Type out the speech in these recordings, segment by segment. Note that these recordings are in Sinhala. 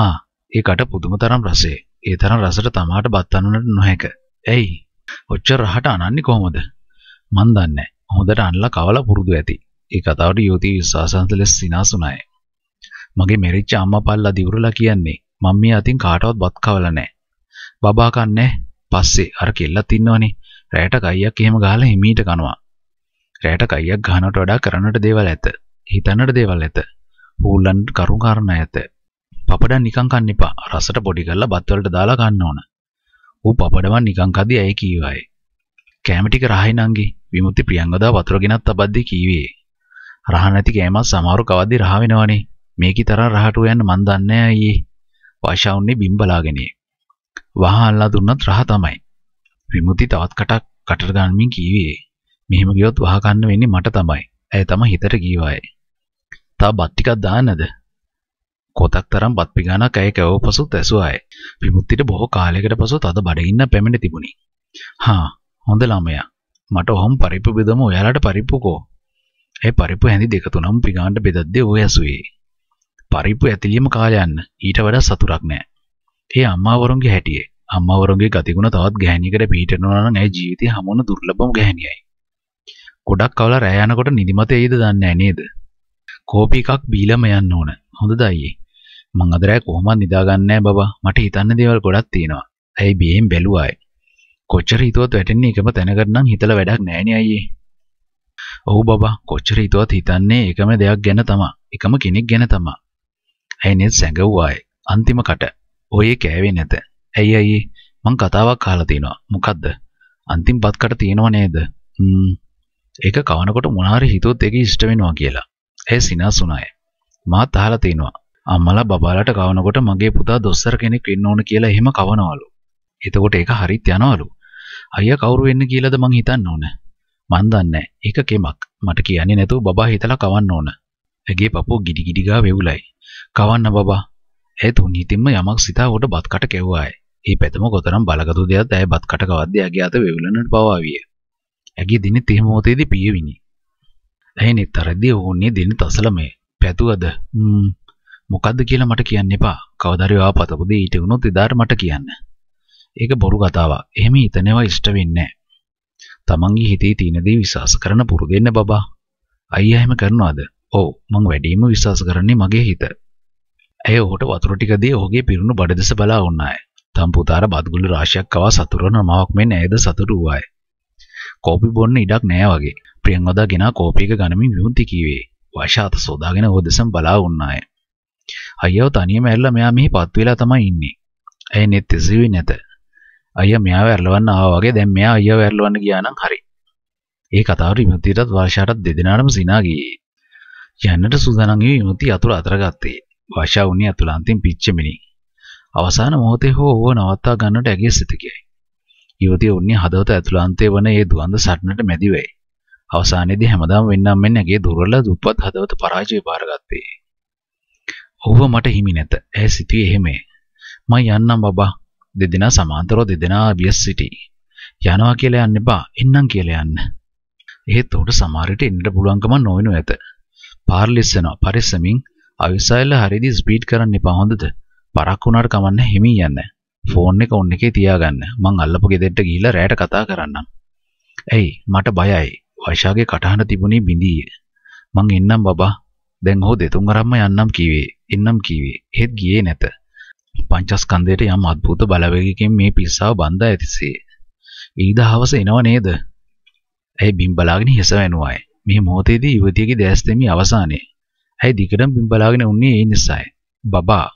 ආ, ඒ කට පුදුම තරම් රසේ. ඒ තරම් රසට තමාට බත් අන්නට නොහැක. ඇයි? ඔච්චර රහට අනන්නේ කොහොමද? මන් දන්නේ හොඳට අනලා කවලා පුරුදු ඇති. ඒ කතාවට යෝති විශ්වාසන්ත ලෙස සිනාසුනායි. මගේ මෙරිච්ච අම්මා පල්ලා දිවුරලා කියන්නේ මම මේ අතින් කාටවත් බත් කවලා නැහැ. බබා කන්නේ පස්සේ අර කෙල්ලත් ඉන්නවනේ. රැයට කයියක් එහෙම ගහලා හිමීට කනවා. රැයට කයියක් ගහනට වඩා කරන්නට දේවල් ඇත. හිතන්නට දේවල් ඇත. හූල්ලන්න කරුණාකරන ඇත. පපඩම් නිකන් කන්න එපා. රසට පොඩි කරලා බත් වලට දාලා කන්න ඕන. ඌ පපඩමන් නිකන් කදී ඇයි කීවායේ. කෑම ටික රහයි නංගි. විමුක්ති ප්‍රියංගදා වතුර ගෙනත් තබද්දී කීවේ. රහ නැති කෑමක් සමහරු කවද්දි රහ වෙනවනේ. මේකි තරම් රහට යන්න මන් දන්නේ අයියේ. වාෂා උන්නේ බිම්බලාගෙනේ. වහල්ලා දුන්නත් රහ තමයි. විමුති තවත් කටක් කටට ගන්මින් කීවේ. මෙහෙම ගියොත් වහ කන්න වෙන්නේ මට තමයි. ඇය තම හිතට කීවායේ. තා බත් ටිකක් දාන්නද? කොතක් තරම් බත් පිගානක් ඇය කැවෝ පසු ඇසුවාය. විමුක්තිට බොහෝ කාලයකට පසු තද බඩගින්න පැමිණ තිබුණි. හා හොඳ ළමයා. මට ඔහොම පරිප්පු බෙදම ඔයාලට පරිප්පුකෝ. ඒ පරිප්පු හැඳි දෙක තුනම පිගානට බෙදද්දී ඔය ඇසුවේ. පරිප්පු ඇතිලියම කාලයන්න ඊට වඩා සතුටක් නෑ. ඒ අම්මාවරුන්ගේ හැටියේ අම්මාවරුන්ගේ ගතිගුණ තවත් ගැහණියකට පිටරනවා නම් ඇයි ජීවිතේ හමුවන දුර්ලභම ගැහණියයි. ගොඩක් කවලා රෑ යනකොට නිදිමත එයිද දන්නේ නෑ නේද? කෝපි එකක් බීලම යන්න ඕන. හොඳද අයියේ? මං අද රෑ කොහොමවත් නිදාගන්නේ නැහැ බබා. මට හිතන්න දේවල් ගොඩක් තියෙනවා. ඇයි බියෙන් බැලුවායි. කොච්චර හිතුවත් වැටෙන්නේ එකම තැනකට නම් හිතලා වැඩක් නැහැ නේ අයියේ. ඔව් බබා කොච්චර හිතුවත් හිතන්නේ එකම දෙයක් ගැන තමයි. එකම කෙනෙක් ගැන තමයි. ඇයි නෙත් සැඟව්වායි. අන්තිමකට ඔයේ කෑවේ නැත. ඇයි අයියේ මං කතාවක් අහලා තිනවා. මොකද්ද? අන්තිම පත්කට තියෙනව නේද? හ්ම්. ඒක කවනකොට මොනාරි හිතුවොත් ඒක ඉෂ්ට වෙනවා කියලා. ඇය සිනහසුණාය. මාත් අහලා තිනවා. අම්මලා බබාලට කවනකොට මගේ පුතා දොස්තර කෙනෙක් වෙන්න ඕන කියලා එහෙම කවනවලු. එතකොට ඒක හරිත් යනවලු. අයියා කවුරු වෙන්න කියලාද මං හිතන්න ඕන. මන් දන්නේ ඒක කෙමක්. මට කියන්නේ නැතුව බබා හිතලා කවන්න ඕන. ඇගේ පපුව ගිඩි ගිඩි ගා වෙවුලයි. කවන්න බබා. ඇය තුන් හිතින්ම යමක් සිතා උඩ බත් කට කැව්වාය. ඒ පැතම කොතරම් බලගතු දෙයක්ද ඇය බත් කට කවද්දී ඇගේ අත වෙවුලනට පවාවිය. ඇගේ දිනෙත් එහෙම මොහොතේදී පියවිනි. ඇයි නිතරදී ඕන්නේ දින තසලමේ. පැතුවද? හ්ම්. මොකද්ද කියලා මට කියන්න එපා. කවදාරි ඔයා පතපු දේ ඊට වුණොත් එදාට මට කියන්න. ඒක බොරු කතාවක්. එහෙම හිතනවා ඉෂ්ට වෙන්නේ නැහැ. තමන්ගේ හිතේ තියෙන දේ විශ්වාස කරන පුරුදු වෙන්න බබා. අයියා එහෙම කරනවද? ඔව් මං වැඩිම විශ්වාස කරන්නේ මගේ හිත. ඇය ඔහුට වතුර ටික දී ඔහුගේ පිරුණු බඩ දෙස බලා වුණාය. තම පුතාර බත්ගුළු රාශියක් කවා සතුරන මවක් මෙන් ඇයද සතුටු වූාය. කෝපි බොන්න ඉඩක් නෑ වගේ. ප්‍රියංවදා ගෙනා කෝපි එක ගනිමින් විමුක්ති කීවේ. වශාත සෝදාගෙන ඔහු දෙසම බලා වුණාය. අයියව තනියම ඇරලා මෙයා මෙහි පත් වෙලා තමයි ඉන්නේ. ඇයි net එසුවේ නැත. අයියා මෙයාව ඇරලවන්න ආවා වගේ දැන් මෙයා අයියව ඇරලවන්න ගියා නම් හරි. ඒ කතාව විමුතියටත් වර්ෂාටත් දෙදෙනාටම සිනා ගියේ. යන්නට සූදානම් වී විමුතිය අතුල අතරගත්තේ. වර්ෂා උනේ අතුලාන්තින් පිච්චෙමිනි. අවසාන මොහොතේ හෝ ඕව නවත්තා ගන්නට ඇගේ සිත ගියයි. යුවතිය උන්නේ හදවත ඇතුලාන්තයේ වන ඒ දුවන්ද සටනට මැදි වෙයි. අවසානයේදී හැමදාම වෙන්නම් මෙන්න ඇගේ දුර්වල දුප්පත් හදවත පරාජය බාරගත්තේ. ඔහුව මට හිමි නැත. ඇය සිටියේ එහෙමේ. මම යන්නම් බබා. දෙදෙනා සමාන්තරව දෙදෙනා බියස් සිටි. යනවා කියලා යන්න එපා. එන්නම් කියලා යන්න. එහෙත් ඔහුට සමහර විට එන්නට පුළුවන්කම නොවෙනු ඇත. පාර්ලිස්සනවා පරිස්සමින් අවිසයිල හරියදී ස්පීඩ් කරන්න එපා හොඳද? පරක් වුණාට කමන්නේ හිමින් යන්න. ෆෝන් එක ඔන් එකේ තියාගන්න. මං අල්ලපු ගෙදෙට්ට ගිහිල්ලා රැයට කතා කරන්නම්. ඇයි මට බයයි. වයිෂාගේ කටහඬ තිබුණේ බිඳීය. මං එන්නම් බබා දැන් ඔහු දෙතුන්වරම්ම යන්නම් කීවේ එන්නම් කීවේ එහෙත් ගියේ නැත පංචස්කන්ධයට යම් අద్භූත බලවේගයකින් මේ පිස්සාව බඳා ඇතිසේ ඊද හවස එනව නේද ඇයි බිම් බලාගෙන හිස වැනුවායි මේ මොහොතේදී යුවතියගේ දැස් දෙමි අවසානයේ ඇයි දිගටම බිම් බලාගෙන උන්නේ ඒ නිසායි බබා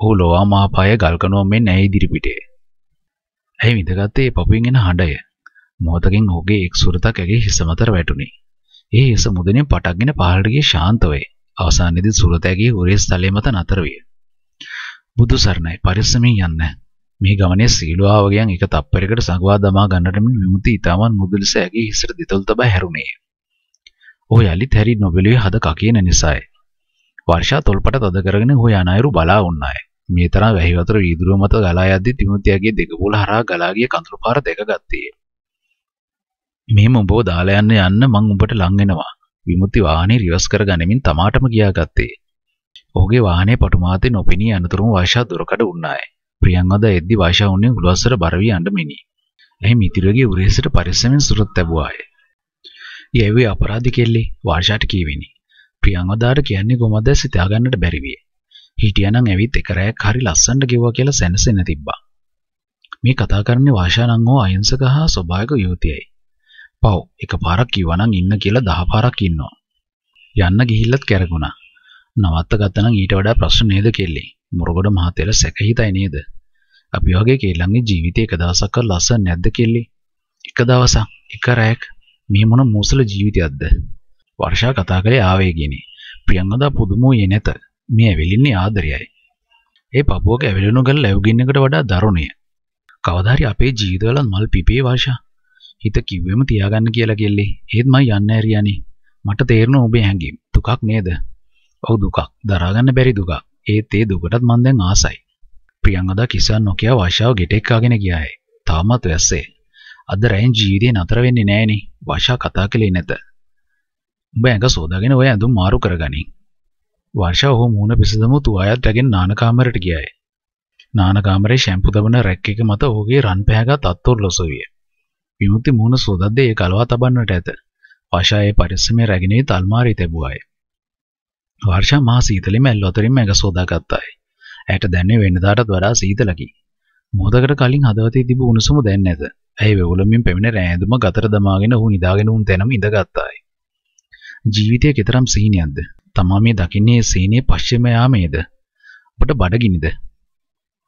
ඔහු ලෝවා මහපාය ගල්කනුව මෙන් ඇයි ඉදිරිපිටේ ඇයි විඳගත්තේ පපුවෙන් එන හඬය මොහොතකින් ඔහුගේ එක් සුරතක් ඇගේ හිස මතර වැටුණි. ඒ හිස මුදනේ පටක්ගෙන පහළට ගිය ශාන්ත වේ. අවසානයේදී සුරත ඇගේ උරේ ස්ථලයේ මත නතර විය. බුදු සරණයි පරිස්සමින් යන්න. මේ ගමනේ සීළු ආවගයන් එක තප්පරයකට සගවා දමා ගන්නට මෙන් විමුති ඊතාවන් මුදුලස ඇගේ හිසට දෙතොල් තබා හැරුණේ. ඔහු යලිත් හැරි නොබෙලුවේ හද කකියන නිසායි. වර්ෂා තොල්පට තද කරගෙන ඔහු යන අයරු බලා උන්නාය. මේ තරම් වැහි වතුර වීදුරුව මත ගලා යද්දී තිමුතියගේ දෙක බෝල හරහා ගලා ගිය කඳුළු පාර දෙක ගත්තේ. මෙහෙම උඹව දාලා යන්න යන්න මං උඹට ලං වෙනවා. විමුක්ති වාහනේ රිවර්ස් කර ගනිමින් තමාටම ගියා ගත්තේ. ඔහුගේ වාහනේ පටුමාතේ නොපෙනී අනතුරුම වාෂා දොරකඩ උන්නාය. ප්‍රියංවද එද්දි වාෂා උන්නේ උලස්සර බර වී යන්න මෙනි. එහි මිතුරියගේ උරහිසට පරිස්සමෙන් සුරත් ලැබුවාය. "යැවි අපරාධ කෙල්ලේ" වාෂාට කීවෙනි. ප්‍රියංවදාට කියන්නේ කොහොමද සිතාගන්නට බැරි විය. හිටියනම් ඇවිත් එක රැයක් හරි ලස්සනට ගෙවුවා කියලා සැනසෙන්න තිබ්බා. මේ කතා කරන්නේ වාෂානං හෝ අහිංසක හා ස්වභාවික යුවතියයි. පව් එකපාරක් කිව්වනම් ඉන්න කියලා දහ පාරක් ඉන්නවා. යන්න ගිහිල්ලත් කැරගුණා. නවත්ත ගත්තනම් ඊට වඩා ප්‍රශ්න නේද කෙල්ලේ. මුරගොඩ මහතෙල සැකහිතයි නේද? අපි වගේ කෙල්ලන්ගේ ජීවිතේ එක දවසක්වත් ලස්සන නැද්ද කෙල්ලේ? එක දවසක්, එක රැයක් මේ මොන මෝසල ජීවිතයක්ද? වර්ෂා කතා කළේ ආවේගෙනි. ප්‍රියංගදා පුදුම වූයේ නැත. මේ ඇවිලින්නේ ආදරයයි. ඒ පපුවක ඇවිලුණු ගල ලැබුගින්නකට වඩා දරුණිය. කවදාහරි අපේ ජීවිතවල මල් පිපේ වර්ෂා. හිත කිව්වෙම තියාගන්න කියලා කෙල්ලේ. ඒත් මම යන්න ඇරියානේ. මට තේරෙනවා ඔබේ හැඟීම්. දුකක් නේද? ඔව් දුකක්. දරාගන්න බැරි දුකක්. ඒත් ඒ දුකටත් මං දැන් ආසයි. ප්‍රියංගදා කිසන් නොකිය වාෂාව ගෙට එක්කාගෙන ගියාය. තාමත් වැස්සේ. අද රැයින් ජීවිතේ නතර වෙන්නේ නෑනේ. වාෂා කතා කළේ නැත. උඹ ඇඟ සෝදාගෙන ඔය ඇඳුම් මාරු කරගනි. වර්ෂා ඔහු මූණ පිසදමු තුආයත් රැගෙන නාන කාමරයට ගියාය. නාන කාමරේ ෂැම්පු දබන රැක් එක මත ඔහුගේ රන් පැහැගත් අත්තුරු ලොසවිය. විමුක්ති මුහුණ සෝදද්ද ඒ කලවා තබන්නට ඇත. වර්ෂා ඒ පරිස්සමේ රැගෙන යී තල්මාරී තැබුවාය. වර්ෂා මහා සීතලෙම ඇල්ල අතරින් ඇඟ සෝදාගත්තාය. ඇයට දැන්නේ වෙනදාටත් වඩා සීතලකි. මොහොතකට කලින් හදවතේ තිබු උණුසුම දැන් නැත. ඇය වෙවුලමින් පැමිණ රෑඳුම ගතර දමාගෙන ඔහු නිදාගෙන උන් තැනම ඉඳගත්තාය. ජීවිතය කෙතරම් සීනියක්ද? තමා මේ දකින්නේ සීනේ පශ්චිම යාමේද? ඔබට බඩගිනිද?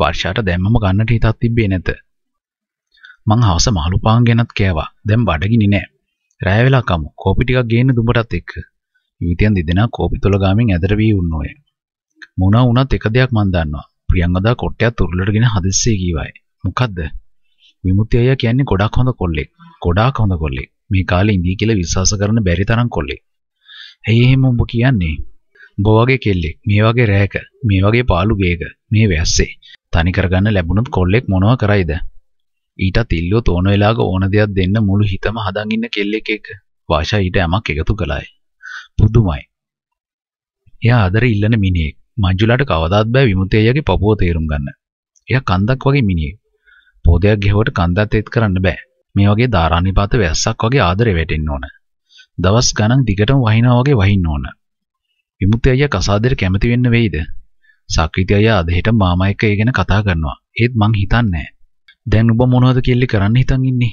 වර්ෂාට දැම්මම ගන්නට හිතක් තිබ්බේ නැත. මං හවස මහලු පාන් ගැනත් කෑවා. දැන් බඩගිනි නෑ. රැය වෙලා කමු. කෝපි ටිකක් ගේන්න දුඹටත් එක්ක. යුවිතයන් දෙදෙනා කෝපි තොල ගාමින් ඇදට වී උන්නෝය. මොනවා වුණත් එක දෙයක් මං දන්නවා. ප්‍රියංගදා කොට්ටයක් උරුලටගෙන හදිස්සියේ කීවායි. මොකද්ද? විමුක්ති අයියා කියන්නේ ගොඩක් හොඳ කොල්ලෙක්. ගොඩාක් හොඳ කොල්ලෙක්. මේ කාලේ ඉඳී කියලා විශ්වාස කරන්න බැරි තරම් කොල්ලෙක්. ඇයි එහෙම උඹ කියන්නේ? උඹ වගේ කෙල්ලෙක්, මේ වගේ රැයක, මේ වගේ පාළු ගේක, මේ වැස්සේ තනි කරගන්න ලැබුණොත් කොල්ලෙක් මොනවා කරයිද? ඊටත් ඉල්ලුවොත් ඕන වෙලාවක ඕන දෙයක් දෙන්න මුළු හිතම හදන් ඉන්න කෙල්ලෙක් එක්ක වාෂා ඊට යමක් එකතු කළායි. පුදුමයි. එයා ආදර ඉල්ලන මිනිහෙක්. මංජුලාට කවදාත් බෑ විමුතේයගේ පපුව තේරුම් ගන්න. එයා කන්දක් වගේ මිනිහෙක්. පොදයක් ගෙවුවට කන්දත් ඒත් කරන්න බෑ. මේ වගේ ධාරානිපාත වැස්සක් වගේ ආදරේ වැටෙන්න ඕන. දවස් ගණන් දිගටම වහිනා වගේ වහින්න ඕන. විමුක්ති අයියා කසාදෙට කැමති වෙන්න වෙයිද? සක්විති අයියා අද හෙට මාමා එක්ක ඒ ගැන කතා කරනවා. ඒත් මං හිතන්නේ දැන් ඔබ මොනවද කියලා කරන්න හිතන් ඉන්නේ?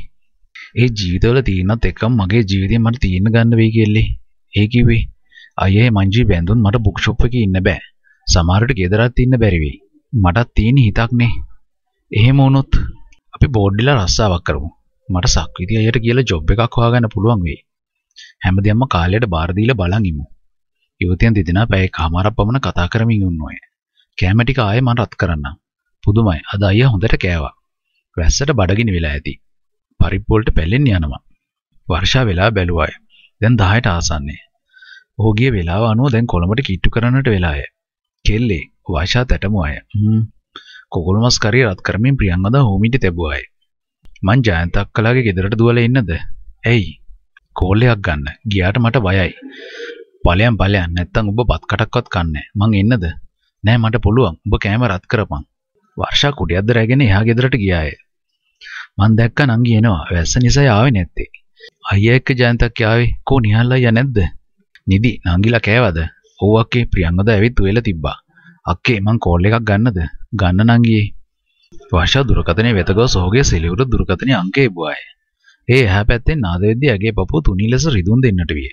ඒ ජීවිතවල තියෙනත් එකම මගේ ජීවිතේ මට තියෙන්න ගන්න වෙයි කියලා. ඒ කිව්වේ අයියේ මංජි බැඳුන් මට බුක් ෂොප් එකේ ඉන්න බෑ. සමහරට ගෙදරත් ඉන්න බැරි වෙයි. මටත් තියෙන හිතක්නේ. එහෙම වුණොත් අපි බෝඩ්ඩිලා රස්සාවක් කරමු. මට සක්විති අයියට කියලා ජොබ් එකක් හොයාගන්න පුළුවන් වෙයි. හැමදේම කාලයට බාර දීලා බලන් ඉමු. යුවතියන් දෙදෙනා පැය කමාරක් පමණ කතා කරමින් ඉන්නෝය. කැම ටික ආයේ මම රත් කරන්නම්. පුදුමයි. අද අයියා හොඳට කෑවා. වැස්සට බඩගිනි වෙලා ඇති. පරිප්පුවලට පැලෙන්න යනවා. වර්ෂා වෙලා බැලුවාය. දැන් 10ට ආසන්නේ. ඔහු ගිය වෙලාව අනුව දැන් කොළඹට කිට්ටු කරන්නට වෙලාය. කෙල්ලේ වර්ෂා තැටමුවාය. හ්ම්. කොගොළු මස් කරේ රත් කරමින් ප්‍රියංගද හෝමිට තැබුවාය. මං ජයන්ත අක්කලාගේ ගෙදරට දුවලා ඉන්නද? ඇයි? කෝල් එකක් ගන්න. ගියාට මට බයයි. ඵලයන් ඵලයන් නැත්තම් ඔබ බත් කටක්වත් කන්නේ මං එන්නද? නෑ මට පුළුවන්. ඔබ කෑම රත් කරපන්. වර්ෂා කුඩියද්ද රැගෙන එහා ගෙදරට ගියාය. මං දැක්ක නංගි එනවා. වැස්ස නිසා ආවේ නැත්තේ. අයියා එක්ක ජයන්තක් ආවේ. කෝ නිහල් අයියා නැද්ද? නිදි නංගිලා කෑවද? ඔව් අක්කේ ප්‍රියංගද ඇවිත් උයලා තිබ්බා. අක්කේ මං කෝල් එකක් ගන්නද? ගන්න නංගියේ. වර්ෂා දුරකථනයේ වෙත ගොස් ඔහුගේ සිලිවුර දුරකථනයේ අංකය එබුවාය. ඒ ඇහැ පැත්තෙන් නාදෙද්දී ඇගේ පපුව තුනී ලෙස රිදුම් දෙන්නට විය.